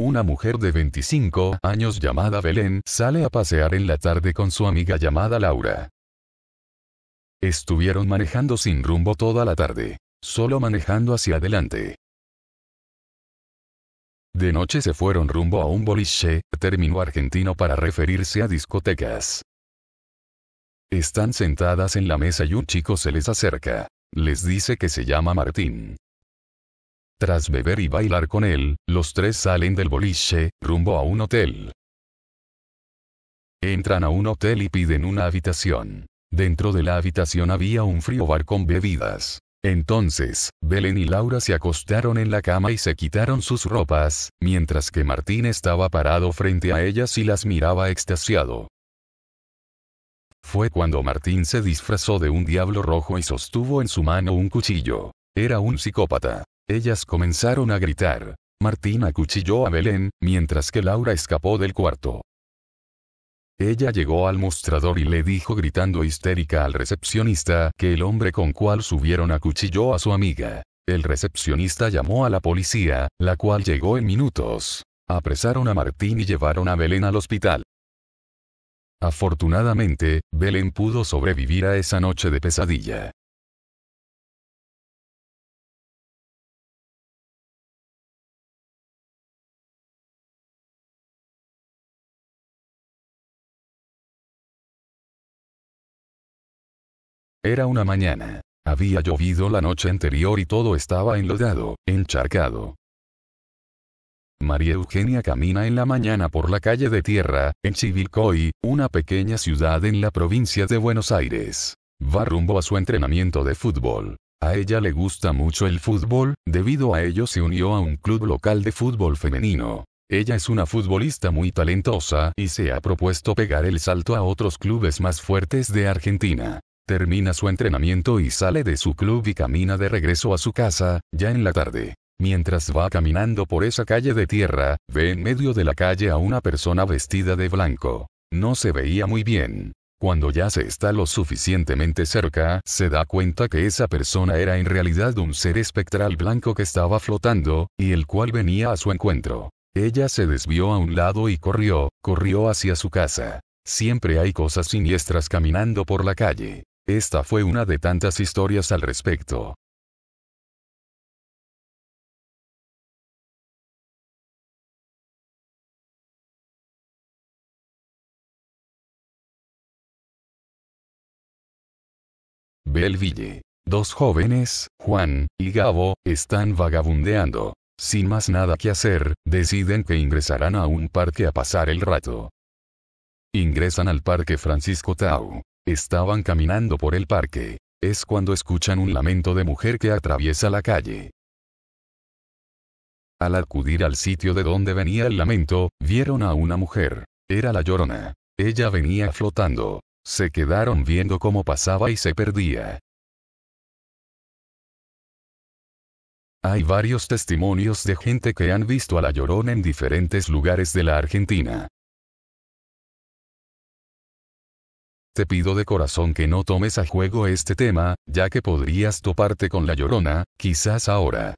Una mujer de 25 años llamada Belén sale a pasear en la tarde con su amiga llamada Laura. Estuvieron manejando sin rumbo toda la tarde, solo manejando hacia adelante. De noche se fueron rumbo a un boliche, término argentino para referirse a discotecas. Están sentadas en la mesa y un chico se les acerca. Les dice que se llama Martín. Tras beber y bailar con él, los tres salen del boliche, rumbo a un hotel. Entran a un hotel y piden una habitación. Dentro de la habitación había un frío bar con bebidas. Entonces, Belén y Laura se acostaron en la cama y se quitaron sus ropas, mientras que Martín estaba parado frente a ellas y las miraba extasiado. Fue cuando Martín se disfrazó de un diablo rojo y sostuvo en su mano un cuchillo. Era un psicópata. Ellas comenzaron a gritar. Martín acuchilló a Belén, mientras que Laura escapó del cuarto. Ella llegó al mostrador y le dijo gritando histérica al recepcionista que el hombre con cual subieron acuchilló a su amiga. El recepcionista llamó a la policía, la cual llegó en minutos. Apresaron a Martín y llevaron a Belén al hospital. Afortunadamente, Belén pudo sobrevivir a esa noche de pesadilla. Era una mañana. Había llovido la noche anterior y todo estaba enlodado, encharcado. María Eugenia camina en la mañana por la calle de tierra, en Chivilcoy, una pequeña ciudad en la provincia de Buenos Aires. Va rumbo a su entrenamiento de fútbol. A ella le gusta mucho el fútbol, debido a ello se unió a un club local de fútbol femenino. Ella es una futbolista muy talentosa y se ha propuesto pegar el salto a otros clubes más fuertes de Argentina termina su entrenamiento y sale de su club y camina de regreso a su casa, ya en la tarde. Mientras va caminando por esa calle de tierra, ve en medio de la calle a una persona vestida de blanco. No se veía muy bien. Cuando ya se está lo suficientemente cerca, se da cuenta que esa persona era en realidad un ser espectral blanco que estaba flotando, y el cual venía a su encuentro. Ella se desvió a un lado y corrió, corrió hacia su casa. Siempre hay cosas siniestras caminando por la calle. Esta fue una de tantas historias al respecto. Belville. Dos jóvenes, Juan y Gabo, están vagabundeando. Sin más nada que hacer, deciden que ingresarán a un parque a pasar el rato. Ingresan al parque Francisco Tau. Estaban caminando por el parque. Es cuando escuchan un lamento de mujer que atraviesa la calle. Al acudir al sitio de donde venía el lamento, vieron a una mujer. Era la llorona. Ella venía flotando. Se quedaron viendo cómo pasaba y se perdía. Hay varios testimonios de gente que han visto a la llorona en diferentes lugares de la Argentina. te pido de corazón que no tomes a juego este tema, ya que podrías toparte con la llorona, quizás ahora.